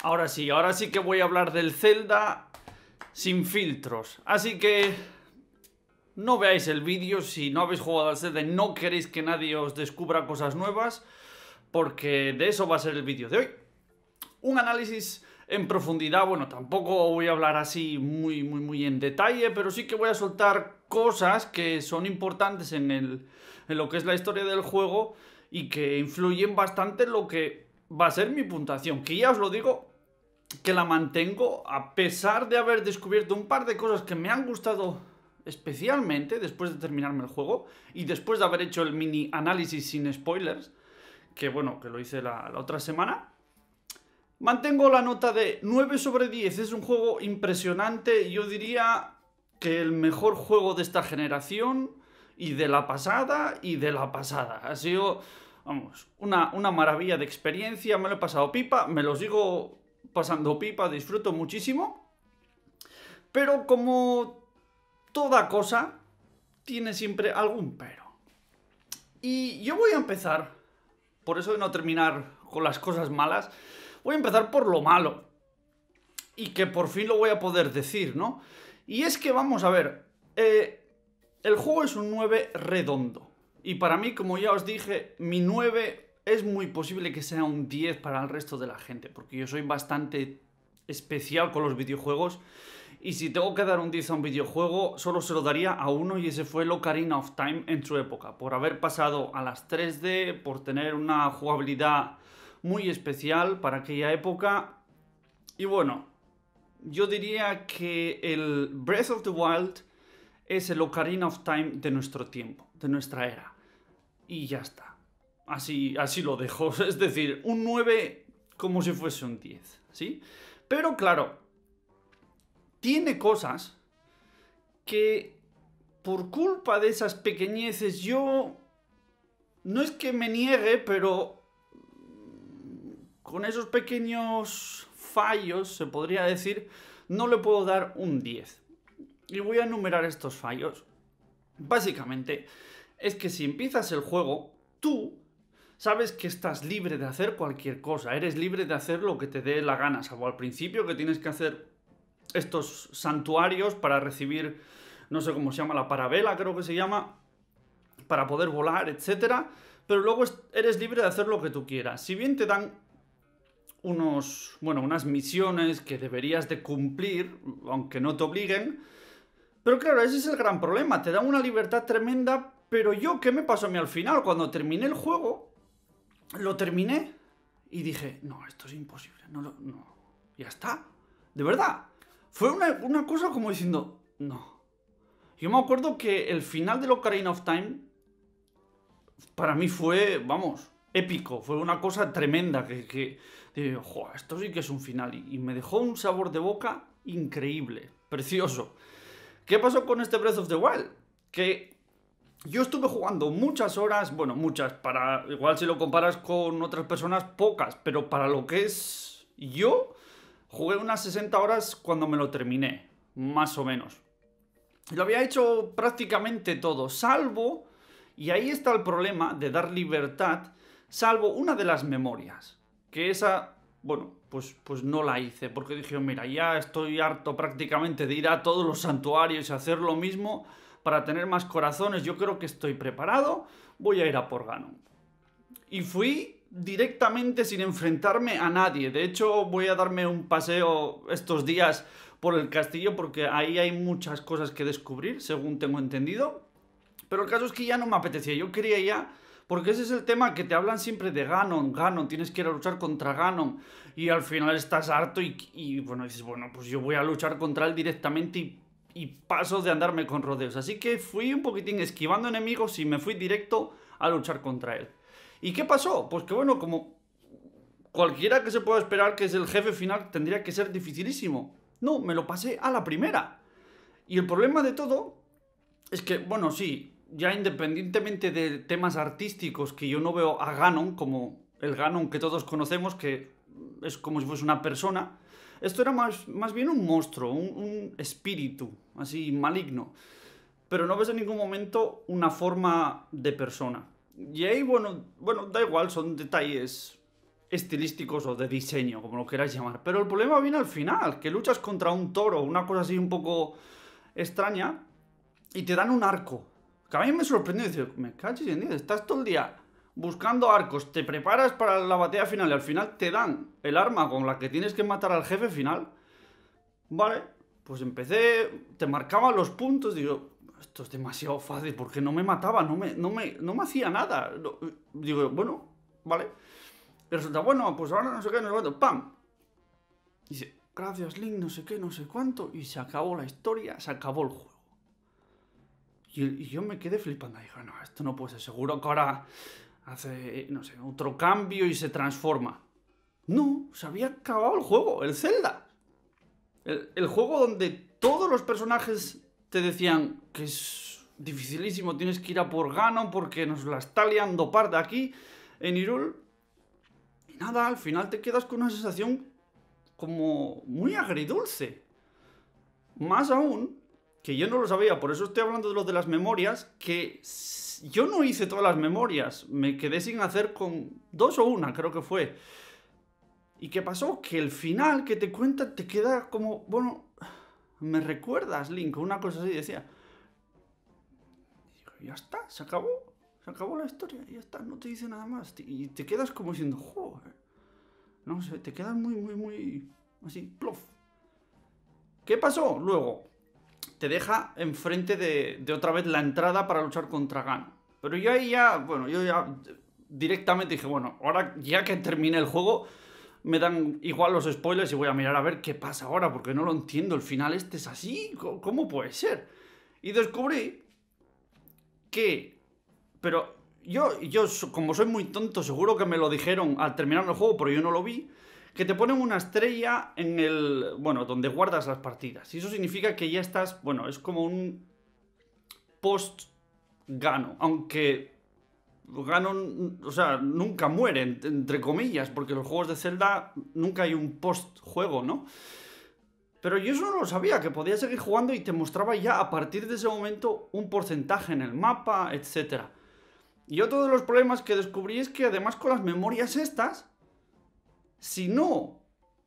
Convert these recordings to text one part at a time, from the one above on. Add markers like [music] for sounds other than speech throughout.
Ahora sí, ahora sí que voy a hablar del Zelda sin filtros. Así que no veáis el vídeo si no habéis jugado al Zelda y no queréis que nadie os descubra cosas nuevas, porque de eso va a ser el vídeo de hoy. Un análisis en profundidad, bueno, tampoco voy a hablar así muy, muy, muy en detalle, pero sí que voy a soltar cosas que son importantes en, en lo que es la historia del juego y que influyen bastante en lo que va a ser mi puntuación, que ya os lo digo, que la mantengo a pesar de haber descubierto un par de cosas que me han gustado especialmente después de terminarme el juego y después de haber hecho el mini análisis sin spoilers, que bueno, que lo hice la, otra semana. Mantengo la nota de 9 sobre 10, es un juego impresionante, yo diría que el mejor juego de esta generación y de la pasada y de la pasada. Ha sido, vamos, una, una maravilla de experiencia, me lo he pasado pipa, me lo digo pasando pipa, disfruto muchísimo. Pero como toda cosa, tiene siempre algún pero. Y yo voy a empezar, por eso de no terminar con las cosas malas, voy a empezar por lo malo. Y que por fin lo voy a poder decir, ¿no? Y es que vamos a ver, eh, el juego es un 9 redondo. Y para mí, como ya os dije, mi 9 es muy posible que sea un 10 para el resto de la gente, porque yo soy bastante especial con los videojuegos. Y si tengo que dar un 10 a un videojuego, solo se lo daría a uno y ese fue el Ocarina of Time en su época, por haber pasado a las 3D, por tener una jugabilidad muy especial para aquella época. Y bueno, yo diría que el Breath of the Wild es el Ocarina of Time de nuestro tiempo, de nuestra era. Y ya está. Así, así lo dejo. [laughs] Es decir, un 9 como si fuese un 10, ¿sí? Pero claro, tiene cosas que por culpa de esas pequeñeces yo... No es que me niegue, pero con esos pequeños fallos, se podría decir, no le puedo dar un 10. Y voy a enumerar estos fallos. Básicamente, es que si empiezas el juego, tú sabes que estás libre de hacer cualquier cosa, eres libre de hacer lo que te dé la gana, salvo al principio que tienes que hacer estos santuarios para recibir, no sé cómo se llama, la parabela creo que se llama, para poder volar, etcétera, Pero luego eres libre de hacer lo que tú quieras. Si bien te dan unos, bueno, unas misiones que deberías de cumplir, aunque no te obliguen, pero claro, ese es el gran problema, te dan una libertad tremenda, pero yo, ¿qué me pasó a mí al final? Cuando terminé el juego, lo terminé y dije, no, esto es imposible, no, no, ya está, de verdad. Fue una, cosa como diciendo, no. Yo me acuerdo que el final de Ocarina of Time para mí fue, vamos, épico, fue una cosa tremenda que, que esto sí que es un final y, y, me dejó un sabor de boca increíble, precioso. ¿Qué pasó con este Breath of the Wild? Que yo estuve jugando muchas horas, bueno, muchas, para igual si lo comparas con otras personas, pocas, pero para lo que es yo, jugué unas 60 horas cuando me lo terminé, más o menos. Lo había hecho prácticamente todo, salvo, y ahí está el problema de dar libertad, salvo una de las memorias, que esa, bueno, pues, pues no la hice, porque dije, mira, ya estoy harto prácticamente de ir a todos los santuarios y hacer lo mismo para tener más corazones, yo creo que estoy preparado, voy a ir a por Ganon. Y fui directamente sin enfrentarme a nadie. De hecho, voy a darme un paseo estos días por el castillo porque ahí hay muchas cosas que descubrir, según tengo entendido. Pero el caso es que ya no me apetecía, yo quería ya... Porque ese es el tema que te hablan siempre de Ganon, Ganon, tienes que ir a luchar contra Ganon. Y al final estás harto y, bueno, dices, bueno, pues yo voy a luchar contra él directamente y y pasos de andarme con rodeos. Así que fui un poquitín esquivando enemigos y me fui directo a luchar contra él. ¿Y qué pasó? Pues que bueno, como cualquiera que se pueda esperar que es el jefe final tendría que ser dificilísimo. No, me lo pasé a la primera. Y el problema de todo es que, bueno, sí, ya independientemente de temas artísticos que yo no veo a Ganon como el Ganon que todos conocemos, que es como si fuese una persona, esto era más, más bien un monstruo, un, espíritu, así maligno. Pero no ves en ningún momento una forma de persona. Y ahí, bueno, bueno, da igual, son detalles estilísticos o de diseño, como lo queráis llamar. Pero el problema viene al final, que luchas contra un toro, una cosa así un poco extraña, y te dan un arco. Que a mí me sorprendió, y me estás todo el día buscando arcos, te preparas para la batalla final y al final te dan el arma con la que tienes que matar al jefe final. Vale, pues empecé, te marcaban los puntos, digo, esto es demasiado fácil porque no me mataba, no me, no me, no me hacía nada. digo, bueno, vale. resulta, bueno, pues ahora no sé qué, no sé cuánto, ¡pam! Y dice, gracias Link, no sé qué, no sé cuánto, y se acabó la historia, se acabó el juego. Y, yo me quedé flipando, Digo, no, esto no puede ser, seguro que ahora hace, eh, no sé, otro cambio y se transforma. No, se había acabado el juego, el Zelda. El, juego donde todos los personajes te decían que es dificilísimo, tienes que ir a por Ganon porque nos la está liando de aquí en Irul. Y nada, al final te quedas con una sensación como muy agridulce. Más aún, que yo no lo sabía, por eso estoy hablando de lo de las memorias, que yo no hice todas las memorias, me quedé sin hacer con dos o una, creo que fue. ¿Y qué pasó? Que el final que te cuenta te queda como, bueno, me recuerdas, Link, una cosa así, decía. Y ya está, se acabó, se acabó la historia, ya está, no te dice nada más. Y te quedas como diciendo, joder, no sé, te quedas muy, muy, muy, así, plof. ¿Qué pasó luego? te deja enfrente de, otra vez la entrada para luchar contra Gan. Pero yo ahí ya, bueno, yo ya directamente dije, bueno, ahora ya que terminé el juego, me dan igual los spoilers y voy a mirar a ver qué pasa ahora, porque no lo entiendo, el final este es así, ¿cómo puede ser? Y descubrí que... Pero yo, yo como soy muy tonto, seguro que me lo dijeron al terminar el juego, pero yo no lo vi que te ponen una estrella en el, bueno, donde guardas las partidas. Y eso significa que ya estás, bueno, es como un post gano, aunque Gano. o sea, nunca muere, entre comillas, porque los juegos de Zelda nunca hay un post-juego, ¿no? Pero yo eso no lo sabía, que podía seguir jugando y te mostraba ya a partir de ese momento un porcentaje en el mapa, etc. Y otro de los problemas que descubrí es que además con las memorias estas, si no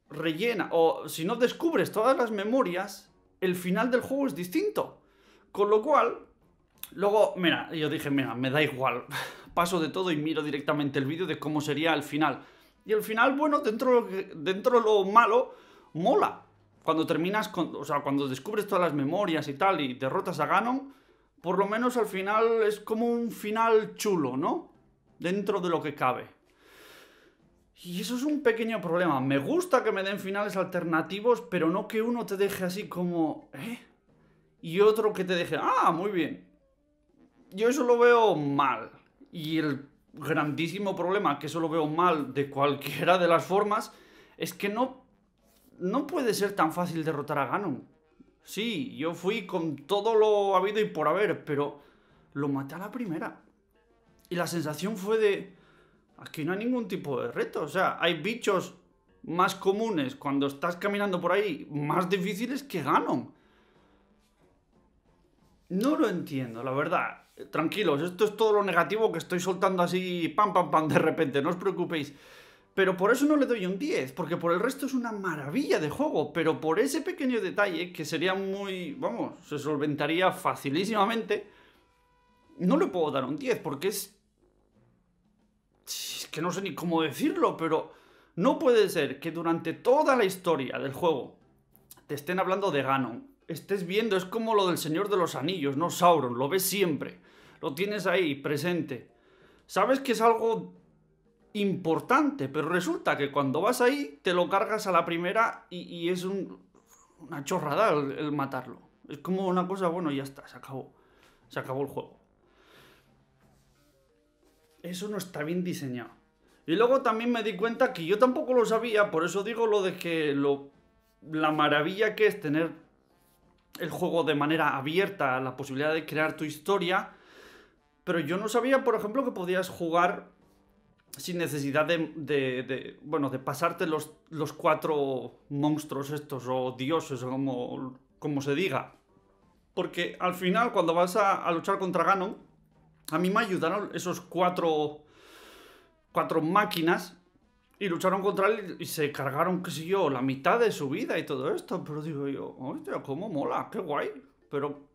rellena o si no descubres todas las memorias, el final del juego es distinto. Con lo cual, luego, mira, yo dije, mira, me da igual, [laughs] paso de todo y miro directamente el vídeo de cómo sería el final. Y el final, bueno, dentro, dentro de lo malo, mola. Cuando terminas, o sea, cuando descubres todas las memorias y tal y derrotas a Ganon, por lo menos al final es como un final chulo, ¿no? Dentro de lo que cabe. Y eso es un pequeño problema. Me gusta que me den finales alternativos, pero no que uno te deje así como... ¿Eh? Y otro que te deje... Ah, muy bien. Yo eso lo veo mal. Y el grandísimo problema, que eso lo veo mal de cualquiera de las formas, es que no... No puede ser tan fácil derrotar a Ganon. Sí, yo fui con todo lo habido y por haber, pero lo maté a la primera. Y la sensación fue de aquí no hay ningún tipo de reto. O sea, hay bichos más comunes cuando estás caminando por ahí, más difíciles que ganan. No lo entiendo, la verdad. Tranquilos, esto es todo lo negativo que estoy soltando así, pam, pam, pam, de repente, no os preocupéis. Pero por eso no le doy un 10, porque por el resto es una maravilla de juego, pero por ese pequeño detalle, que sería muy, vamos, se solventaría facilísimamente, no le puedo dar un 10, porque es que no sé ni cómo decirlo, pero no puede ser que durante toda la historia del juego te estén hablando de Ganon. Estés viendo, es como lo del Señor de los Anillos, no Sauron, lo ves siempre. Lo tienes ahí, presente. Sabes que es algo importante, pero resulta que cuando vas ahí te lo cargas a la primera y, es una chorrada el, el matarlo. Es como una cosa, bueno, ya está, se acabó. Se acabó el juego. Eso no está bien diseñado. Y luego también me di cuenta que yo tampoco lo sabía, por eso digo lo de que lo, la maravilla que es tener el juego de manera abierta, la posibilidad de crear tu historia. Pero yo no sabía, por ejemplo, que podías jugar sin necesidad de, de, bueno, de pasarte los, los, cuatro monstruos estos, o dioses, o como, como se diga. Porque al final, cuando vas a, a luchar contra Ganon, a mí me ayudaron esos cuatro cuatro máquinas y lucharon contra él y se cargaron, qué sé yo, la mitad de su vida y todo esto. Pero digo yo, hostia, cómo mola, qué guay. Pero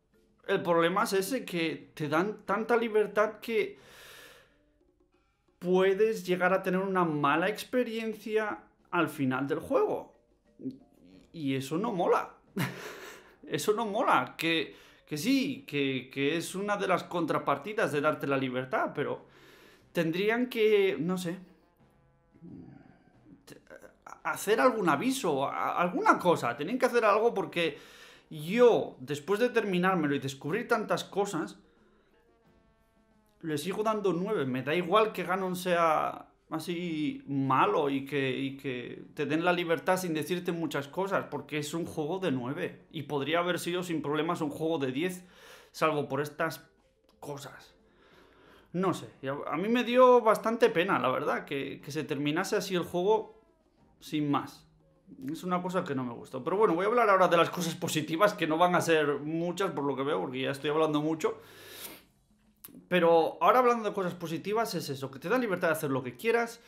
el problema es ese que te dan tanta libertad que puedes llegar a tener una mala experiencia al final del juego. Y eso no mola. [laughs] eso no mola. Que, que sí, que, que es una de las contrapartidas de darte la libertad, pero tendrían que, no sé, hacer algún aviso, alguna cosa, tenían que hacer algo porque yo, después de terminármelo y descubrir tantas cosas, le sigo dando nueve. Me da igual que Ganon sea así malo y que, que, te den la libertad sin decirte muchas cosas, porque es un juego de 9. Y podría haber sido sin problemas un juego de 10, salvo por estas cosas. No sé, a mí me dio bastante pena, la verdad, que, se terminase así el juego sin más. Es una cosa que no me gustó. Pero bueno, voy a hablar ahora de las cosas positivas, que no van a ser muchas por lo que veo, porque ya estoy hablando mucho. Pero ahora hablando de cosas positivas es eso, que te da libertad de hacer lo que quieras,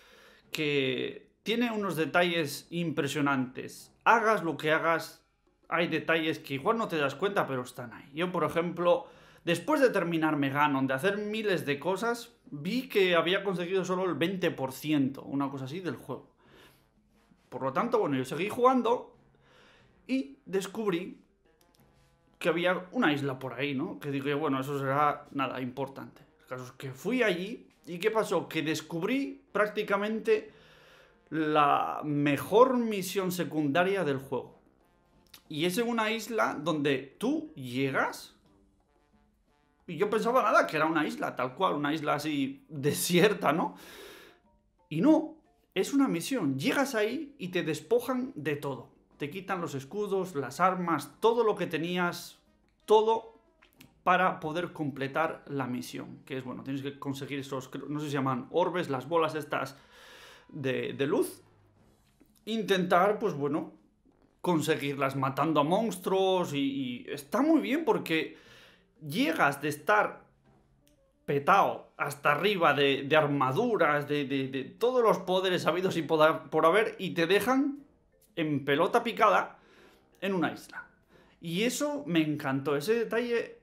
que tiene unos detalles impresionantes. Hagas lo que hagas, hay detalles que igual no te das cuenta, pero están ahí. Yo, por ejemplo, Después de terminar Meganon, de hacer miles de cosas, vi que había conseguido solo el 20%, una cosa así, del juego. Por lo tanto, bueno, yo seguí jugando y descubrí que había una isla por ahí, ¿no? Que digo, bueno, eso será nada importante. El caso es que fui allí y ¿qué pasó? Que descubrí prácticamente la mejor misión secundaria del juego. Y es en una isla donde tú llegas y yo pensaba nada, que era una isla, tal cual, una isla así [laughs] desierta, ¿no? Y no, es una misión. Llegas ahí y te despojan de todo. Te quitan los escudos, las armas, todo lo que tenías, todo para poder completar la misión. Que es bueno, tienes que conseguir esos, no sé si se llaman orbes, las bolas estas de, luz. Intentar, pues bueno, conseguirlas matando a monstruos y está muy bien porque llegas de estar petado hasta arriba de, armaduras, de, todos los poderes habidos y por haber, y te dejan en pelota picada en una isla. Y eso me encantó, ese detalle,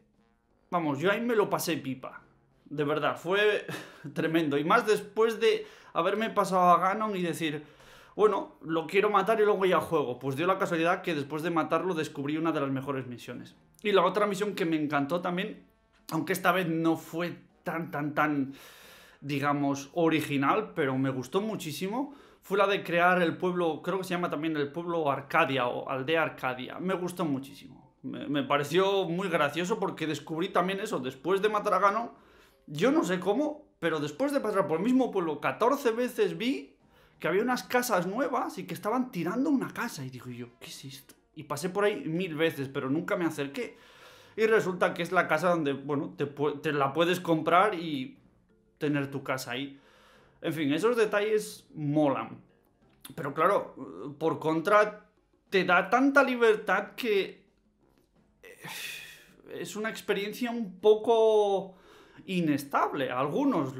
vamos, yo ahí me lo pasé pipa. De verdad, fue [laughs] tremendo. Y más después de haberme pasado a Ganon y decir, bueno, lo quiero matar y luego ya juego. Pues dio la casualidad que después de matarlo descubrí una de las mejores misiones. Y la otra misión que me encantó también, aunque esta vez no fue tan, tan, tan, digamos, original, pero me gustó muchísimo, fue la de crear el pueblo, creo que se llama también el pueblo Arcadia o aldea Arcadia. Me gustó muchísimo. Me, pareció muy gracioso porque descubrí también eso, después de matar a Gano, yo no sé cómo, pero después de pasar por el mismo pueblo 14 veces vi que había unas casas nuevas y que estaban tirando una casa. Y digo yo, ¿qué es esto? Y pasé por ahí mil veces, pero nunca me acerqué. Y resulta que es la casa donde, bueno, te, la puedes comprar y tener tu casa ahí. En fin, esos detalles molan. Pero claro, por contra, te da tanta libertad que... Eh, es una experiencia un poco inestable. A algunos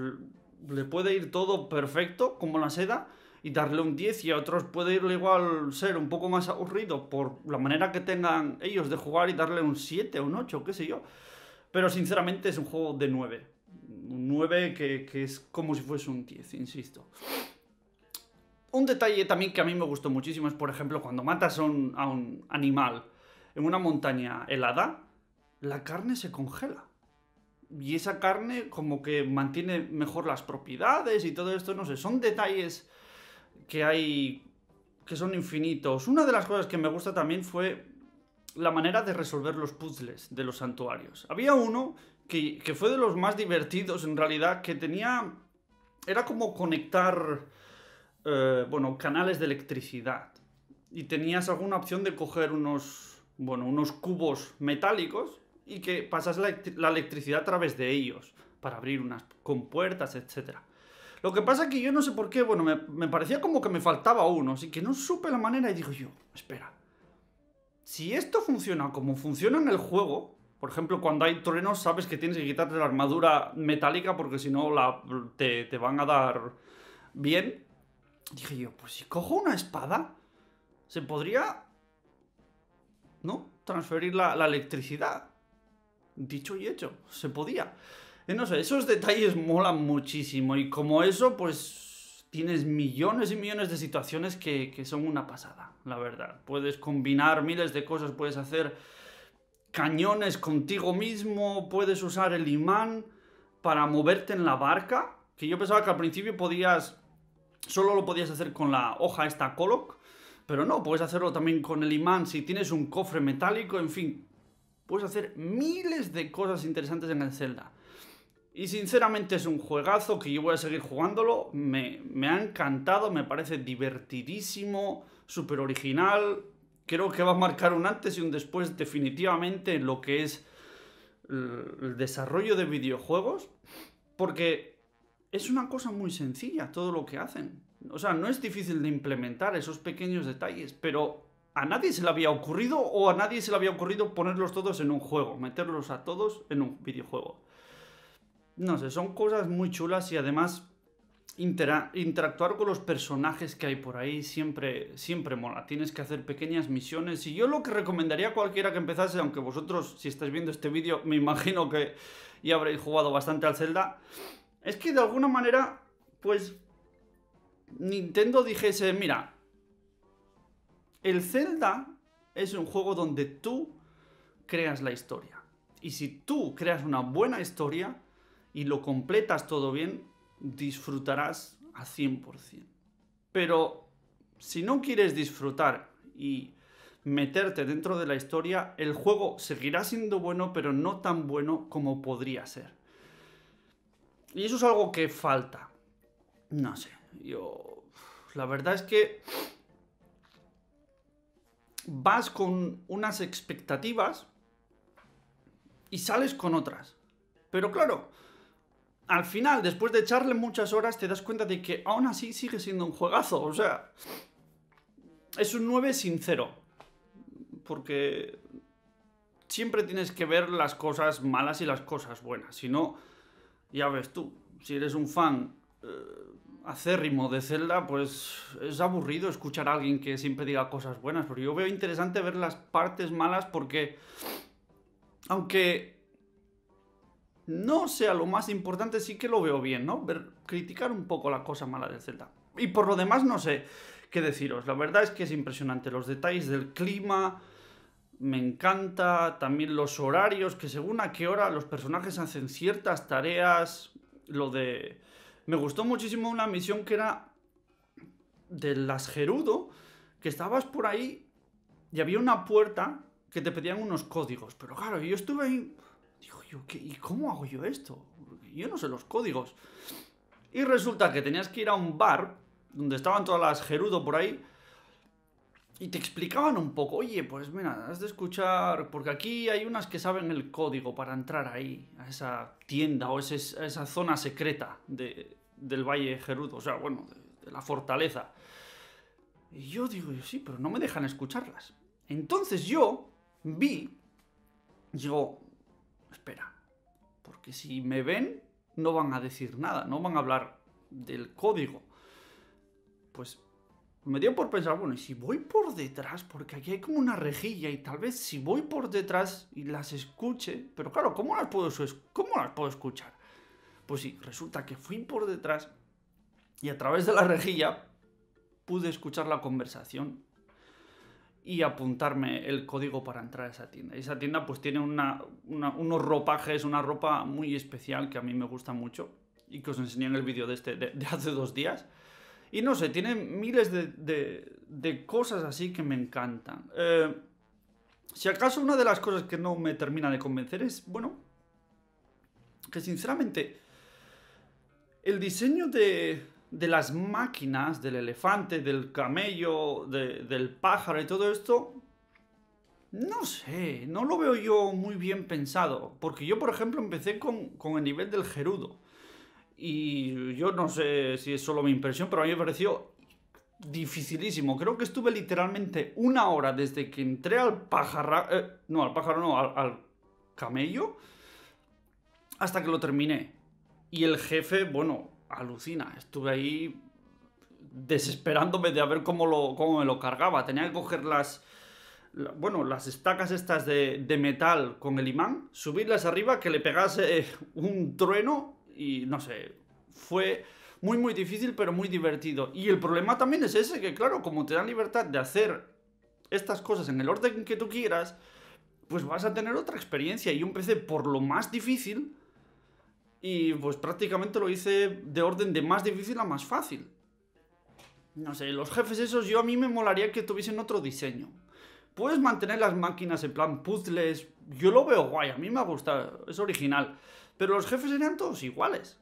le puede ir todo perfecto, como la seda, y darle un 10 y a otros puede irle igual ser un poco más aburrido por la manera que tengan ellos de jugar y darle un 7 un 8, qué sé yo. Pero sinceramente es un juego de 9. Un 9 que, que es como si fuese un 10, insisto. Un detalle también que a mí me gustó muchísimo es, por ejemplo, cuando matas a un animal en una montaña helada, la carne se congela y esa carne como que mantiene mejor las propiedades y todo esto, no sé, son detalles que hay que son infinitos. Una de las cosas que me gusta también fue la manera de resolver los puzzles de los santuarios. Había uno que, fue de los más divertidos en realidad, que tenía... Era como conectar, eh, bueno, canales de electricidad. Y tenías alguna opción de coger unos, bueno, unos cubos metálicos y que pasas la, la electricidad a través de ellos para abrir unas compuertas, etcétera. Lo que pasa es que yo no sé por qué, bueno, me, parecía como que me faltaba uno, así que no supe la manera y digo yo, espera. Si esto funciona como funciona en el juego, por ejemplo, cuando hay truenos sabes que tienes que quitarte la armadura metálica porque si no la, te, van a dar bien. Dije yo, pues si cojo una espada, se podría... ¿No? Transferir la, la electricidad. Dicho y hecho, se podía. Eh, no sé, esos detalles molan muchísimo y como eso, pues tienes millones y millones de situaciones que, son una pasada, la verdad. Puedes combinar miles de cosas, puedes hacer cañones contigo mismo, puedes usar el imán para moverte en la barca, que yo pensaba que al principio podías, solo lo podías hacer con la hoja esta Coloc, pero no, puedes hacerlo también con el imán, si tienes un cofre metálico, en fin, puedes hacer miles de cosas interesantes en el Zelda. Y sinceramente es un juegazo que yo voy a seguir jugándolo. Me, ha encantado, me parece divertidísimo, súper original. Creo que va a marcar un antes y un después definitivamente en lo que es el desarrollo de videojuegos. Porque es una cosa muy sencilla todo lo que hacen. O sea, no es difícil de implementar esos pequeños detalles, pero a nadie se le había ocurrido o a nadie se le había ocurrido ponerlos todos en un juego, meterlos a todos en un videojuego. No sé, son cosas muy chulas y además interactuar con los personajes que hay por ahí siempre, siempre mola. Tienes que hacer pequeñas misiones. Y yo lo que recomendaría a cualquiera que empezase, aunque vosotros, si estáis viendo este vídeo, me imagino que ya habréis jugado bastante al Zelda, es que de alguna manera, pues, Nintendo dijese, mira, el Zelda es un juego donde tú creas la historia. Y si tú creas una buena historia, y lo completas todo bien, disfrutarás a 100%. Pero si no quieres disfrutar y meterte dentro de la historia, el juego seguirá siendo bueno, pero no tan bueno como podría ser. Y eso es algo que falta. No sé, yo... La verdad es que vas con unas expectativas y sales con otras. Pero claro, al final, después de echarle muchas horas, te das cuenta de que aún así sigue siendo un juegazo. O sea, es un 9 sincero. Porque siempre tienes que ver las cosas malas y las cosas buenas. Si no, ya ves tú, si eres un fan eh, acérrimo de Zelda, pues es aburrido escuchar a alguien que siempre diga cosas buenas. Pero yo veo interesante ver las partes malas porque, aunque no sea lo más importante, sí que lo veo bien, ¿no? criticar un poco la cosa mala del Zelda. Y por lo demás, no sé qué deciros. La verdad es que es impresionante. Los detalles del clima, me encanta. También los horarios, que según a qué hora los personajes hacen ciertas tareas. Lo de. Me gustó muchísimo una misión que era de las Gerudo, que estabas por ahí y había una puerta que te pedían unos códigos. Pero claro, yo estuve ahí ¿y cómo hago yo esto? Yo no sé los códigos. Y resulta que tenías que ir a un bar donde estaban todas las Gerudo por ahí. Y te explicaban un poco, oye, pues mira, has de escuchar, porque aquí hay unas que saben el código para entrar ahí, a esa tienda o esa zona secreta de, del Valle Gerudo, o sea, bueno, de, la fortaleza. Y yo digo, sí, pero no me dejan escucharlas. Entonces yo vi, digo, espera. Porque si me ven, no van a decir nada, no van a hablar del código. Pues me dio por pensar, bueno, y si voy por detrás, porque aquí hay como una rejilla y tal vez si voy por detrás y las escuche, pero claro, ¿cómo las puedo, cómo las puedo escuchar? Pues sí, resulta que fui por detrás y a través de la rejilla pude escuchar la conversación y apuntarme el código para entrar a esa tienda. Y esa tienda pues tiene una, unos ropajes, una ropa muy especial que a mí me gusta mucho y que os enseñé en el vídeo de, este, de, hace dos días. Y no sé, tiene miles de, cosas así que me encantan. Eh, si acaso una de las cosas que no me termina de convencer es, bueno, que sinceramente el diseño de, de las máquinas, del elefante, del camello, del pájaro y todo esto, no sé, no lo veo yo muy bien pensado. Porque yo, por ejemplo, empecé con, el nivel del gerudo. Y yo no sé si es solo mi impresión, pero a mí me pareció dificilísimo. Creo que estuve literalmente una hora desde que entré al pájaro... Eh, no, al pájaro no, al camello. Hasta que lo terminé. Y el jefe, bueno, alucina. Estuve ahí desesperándome de a ver cómo, lo, me lo cargaba. Tenía que coger las, bueno, las estacas estas de, de, metal con el imán, subirlas arriba, que le pegase eh, un trueno y no sé, fue muy muy difícil pero muy divertido. Y el problema también es ese, que claro, como te dan libertad de hacer estas cosas en el orden que tú quieras, pues vas a tener otra experiencia y un PC por lo más difícil y pues prácticamente lo hice de orden de más difícil a más fácil. No sé, los jefes esos yo a mí me molaría que tuviesen otro diseño. Puedes mantener las máquinas en plan puzzles. Yo lo veo guay, a mí me ha gustado, es original. Pero los jefes eran todos iguales.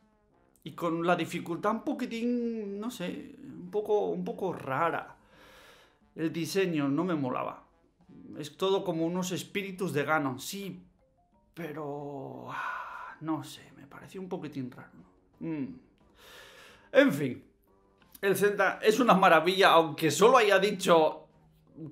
Y con la dificultad un poquitín, no sé, un poco, un poco rara. El diseño no me molaba. Es todo como unos espíritus de Ganon, sí, pero... Ah, no sé, me pareció un poquitín raro. Mm. En fin, el centa es una maravilla, aunque solo haya dicho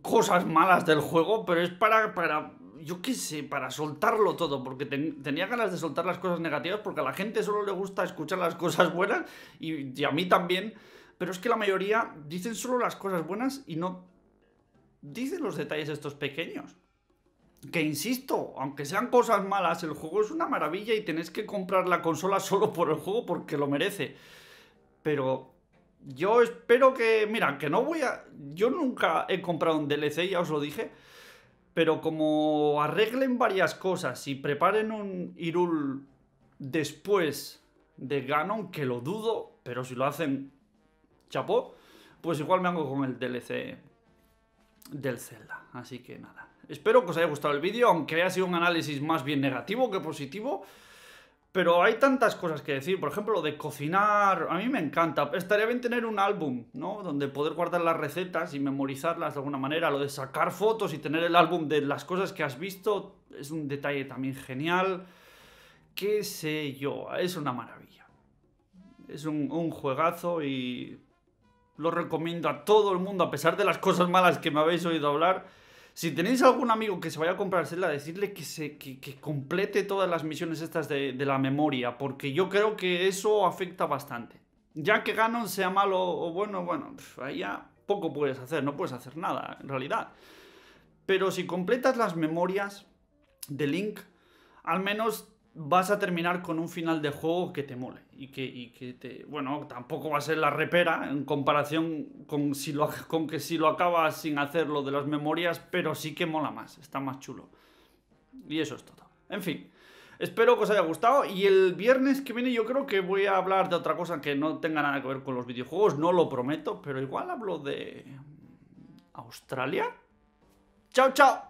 cosas malas del juego, pero es para, para yo qué sé, para soltarlo todo, porque tenía ganas de soltar las cosas negativas, porque a la gente solo le gusta escuchar las cosas buenas, y a mí también, pero es que la mayoría dicen solo las cosas buenas y no dicen los detalles estos pequeños que insisto, aunque sean cosas malas, el juego es una maravilla y tenés que comprar la consola [laughs] solo por el juego porque lo merece. Pero yo espero que, mira, que no voy a... Yo nunca he comprado un DLC, ya os lo dije. Pero como arreglen varias cosas y preparen un Irul después de Ganon, que lo dudo, pero si lo hacen chapó, pues igual me hago con el DLC del Zelda. Así que nada. Espero que os haya gustado el vídeo, aunque haya sido un análisis más bien negativo que positivo. Pero hay tantas cosas que decir, por ejemplo, lo de cocinar, a mí me encanta. Estaría bien tener un álbum, ¿no? Donde poder guardar las recetas y memorizarlas de alguna manera. Lo de sacar fotos y tener el álbum de las cosas que has visto es un detalle también genial. Qué sé yo, es una maravilla. Es un, un juegazo y lo recomiendo a todo el mundo, a pesar de las cosas malas que me habéis oído hablar. Si tenéis algún amigo que se vaya a comprar Zelda, decirle que, se, que, complete todas las misiones estas de, la memoria, porque yo creo que eso afecta bastante. Ya que Ganon sea malo o bueno, bueno, ahí ya poco puedes hacer, no puedes hacer nada, en realidad. Pero si completas las memorias de Link, al menos vas a terminar con un final de juego que te mole y que, te, bueno, tampoco va a ser la repera en comparación con, si lo, con que si lo acabas sin hacerlo de las memorias, pero sí que mola más, está más chulo. Y eso es todo. En fin, espero que os haya gustado y el viernes que viene yo creo que voy a hablar de otra cosa que no tenga nada que ver con los videojuegos, no lo prometo, pero igual hablo de... Australia. Chao, chao.